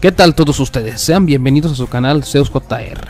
¿Qué tal todos ustedes? Sean bienvenidos a su canal ZeusJR.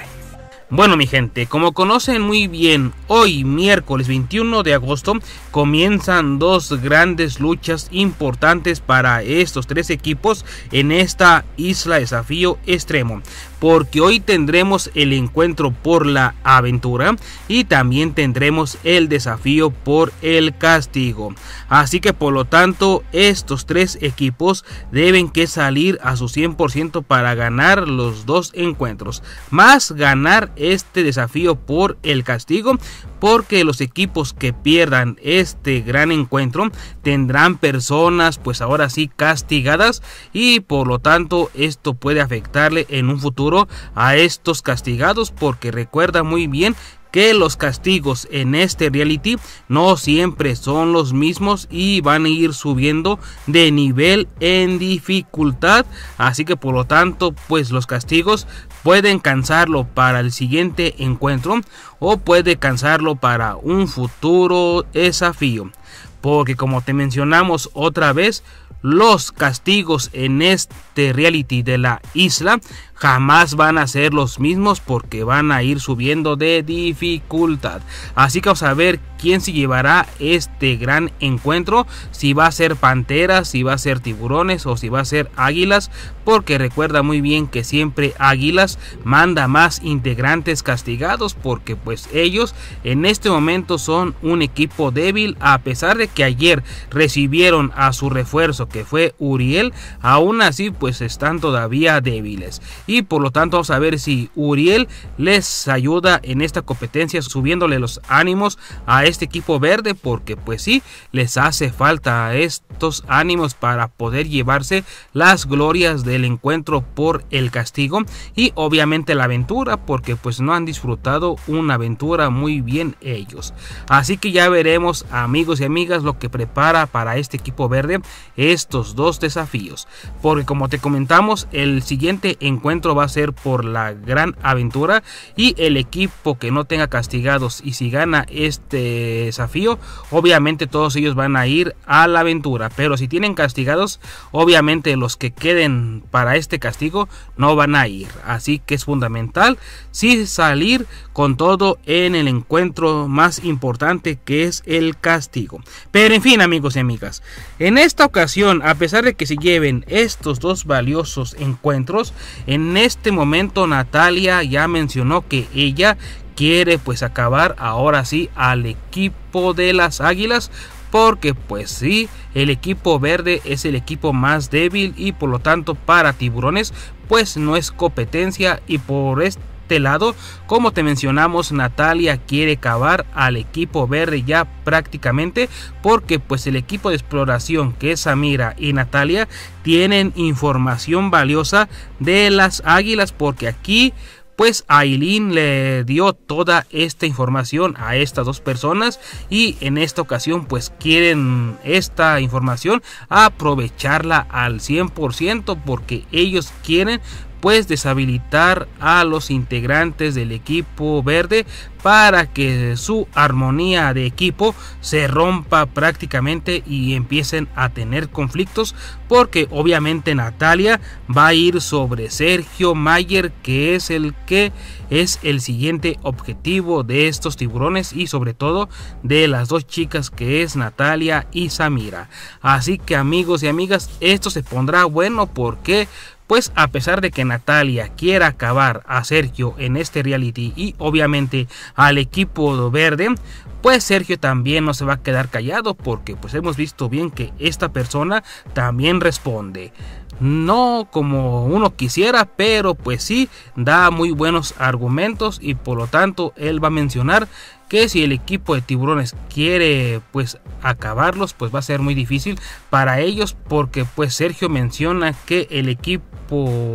Bueno mi gente, como conocen muy bien, hoy miércoles 21 de agosto comienzan dos grandes luchas importantes para estos tres equipos en esta isla desafío extremo porque hoy tendremos el encuentro por la aventura y también tendremos el desafío por el castigo. Así que por lo tanto estos tres equipos deben que salir a su 100% para ganar los dos encuentros, más ganar este desafío por el castigo porque los equipos que pierdan este gran encuentro tendrán personas pues ahora sí castigadas y por lo tanto esto puede afectarle en un futuro a estos castigados porque recuerda muy bien que los castigos en este reality no siempre son los mismos y van a ir subiendo de nivel en dificultad así que por lo tanto pues los castigos pueden cansarlo para el siguiente encuentro o puede cansarlo para un futuro desafío porque como te mencionamos otra vez los castigos en este reality de la isla jamás van a ser los mismos porque van a ir subiendo de dificultad. Así que vamos a ver quién se llevará este gran encuentro, si va a ser Panteras, si va a ser Tiburones o si va a ser Águilas, porque recuerda muy bien que siempre Águilas manda más integrantes castigados porque pues ellos en este momento son un equipo débil a pesar de que ayer recibieron a su refuerzo que fue Uriel, aún así pues están todavía débiles y por lo tanto vamos a ver si Uriel les ayuda en esta competencia subiéndole los ánimos a este equipo verde porque pues sí, les hace falta estos ánimos para poder llevarse las glorias del encuentro por el castigo y obviamente la aventura porque pues no han disfrutado una aventura muy bien ellos. Así que ya veremos amigos y amigas lo que prepara para este equipo verde estos dos desafíos. Porque como te comentamos, el siguiente encuentro va a ser por la gran aventura y el equipo que no tenga castigados y si gana este desafío, obviamente todos ellos van a ir a la aventura. Pero si tienen castigados, obviamente los que queden para este castigo no van a ir. Así que es fundamental si salir con todo en el encuentro más importante que es el castigo. Pero en fin, amigos y amigas, en esta ocasión, a pesar de que se lleven estos dos valiosos encuentros, en este momento Natalia ya mencionó que ella quiere pues acabar ahora sí al equipo de las Águilas porque pues sí, el equipo verde es el equipo más débil y por lo tanto para tiburones pues no es competencia y por este lado como te mencionamos Natalia quiere acabar al equipo verde ya prácticamente porque pues el equipo de exploración que es Samira y Natalia tienen información valiosa de las águilas porque aquí pues Aileen le dio toda esta información a estas dos personas y en esta ocasión pues quieren esta información aprovecharla al 100% porque ellos quieren pues deshabilitar a los integrantes del equipo verde para que su armonía de equipo se rompa prácticamente y empiecen a tener conflictos porque obviamente Natalia va a ir sobre Sergio Mayer que es el que es el siguiente objetivo de estos tiburones y sobre todo de las dos chicas que es Natalia y Samira así que amigos y amigas esto se pondrá bueno porque pues a pesar de que Natalia quiera acabar a Sergio en este reality y obviamente al equipo verde, pues Sergio también no se va a quedar callado porque pues hemos visto bien que esta persona también responde. No como uno quisiera, pero pues sí, da muy buenos argumentos y por lo tanto él va a mencionar que si el equipo de tiburones quiere pues acabarlos pues va a ser muy difícil para ellos porque pues Sergio menciona que el equipo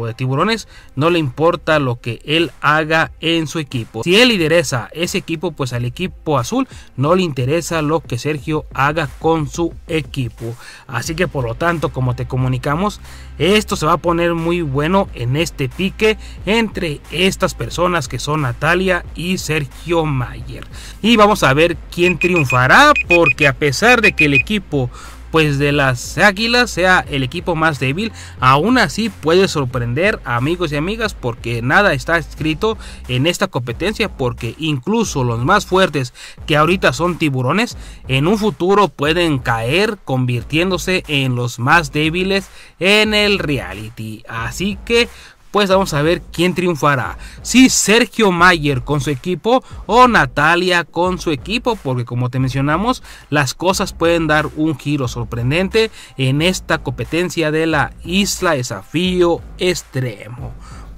de tiburones no le importa lo que él haga en su equipo si él lideresa ese equipo pues al equipo azul no le interesa lo que Sergio haga con su equipo. Así que por lo tanto, como te comunicamos, esto se va a poner muy bueno en este pique entre estas personas que son Natalia y Sergio Mayer. Y vamos a ver quién triunfará, porque a pesar de que el equipo pues de las Águilas sea el equipo más débil, aún así puede sorprender a amigos y amigas porque nada está escrito en esta competencia porque incluso los más fuertes que ahorita son tiburones en un futuro pueden caer convirtiéndose en los más débiles en el reality. Así que pues vamos a ver quién triunfará. Si Sergio Mayer con su equipo o Natalia con su equipo, porque como te mencionamos, las cosas pueden dar un giro sorprendente en esta competencia de la Isla Desafío Extremo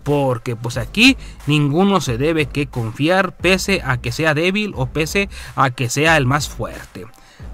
porque pues aquí ninguno se debe que confiar pese a que sea débil o pese a que sea el más fuerte.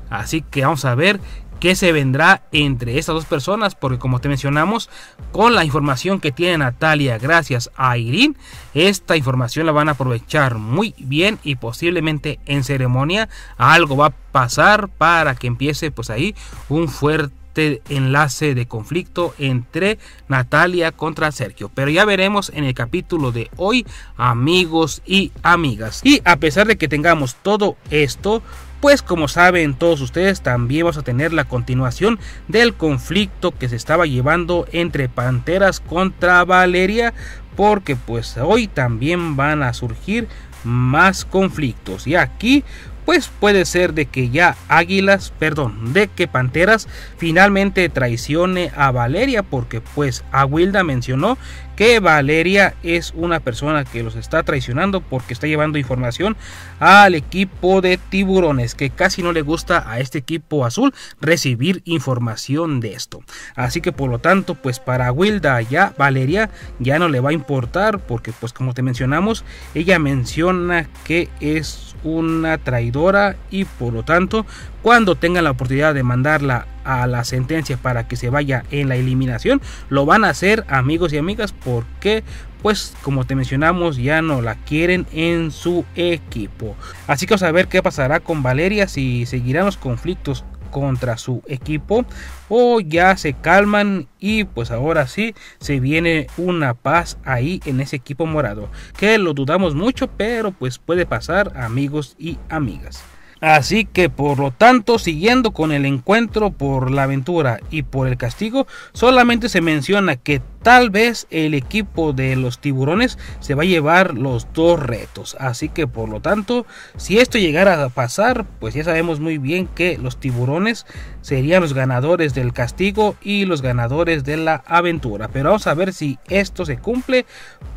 Así que vamos a ver qué se vendrá entre estas dos personas, porque como te mencionamos, con la información que tiene Natalia gracias a Irene, esta información la van a aprovechar muy bien y posiblemente en ceremonia algo va a pasar para que empiece pues ahí un fuerte enlace de conflicto entre Natalia contra Sergio. Pero ya veremos en el capítulo de hoy, amigos y amigas. Y a pesar de que tengamos todo esto, pues como saben todos ustedes también vamos a tener la continuación del conflicto que se estaba llevando entre Panteras contra Valeria porque pues hoy también van a surgir más conflictos y aquí pues puede ser de que ya Águilas, perdón, de que Panteras finalmente traicione a Valeria porque pues a Wilda mencionó que Valeria es una persona que los está traicionando porque está llevando información al equipo de tiburones, que casi no le gusta a este equipo azul recibir información de esto. Así que por lo tanto, pues para Wilda ya Valeria ya no le va a importar porque pues como te mencionamos, ella menciona que es una traidora y por lo tanto, cuando tenga la oportunidad de mandarla a la sentencia para que se vaya en la eliminación, lo van a hacer amigos y amigas porque pues como te mencionamos ya no la quieren en su equipo. Así que vamos a ver qué pasará con Valeria si seguirán los conflictos contra su equipo o ya se calman y pues ahora sí se viene una paz ahí en ese equipo morado que lo dudamos mucho pero pues puede pasar amigos y amigas. Así que por lo tanto, siguiendo con el encuentro por la aventura y por el castigo, solamente se menciona que Tal vez el equipo de los tiburones se va a llevar los dos retos. Así que por lo tanto, si esto llegara a pasar, pues ya sabemos muy bien que los tiburones serían los ganadores del castigo y los ganadores de la aventura. Pero vamos a ver si esto se cumple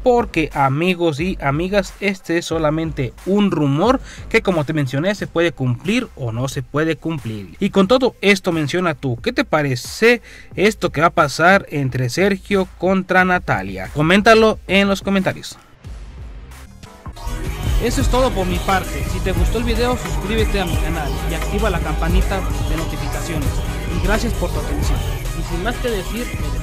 porque amigos y amigas, este es solamente un rumor que como te mencioné se puede cumplir o no se puede cumplir. Y con todo esto menciona tú, ¿qué te parece esto que va a pasar entre Sergio contra Natalia. Coméntalo en los comentarios. Eso es todo por mi parte. Si te gustó el video, suscríbete a mi canal y activa la campanita de notificaciones. Y gracias por tu atención. Y sin más que decir,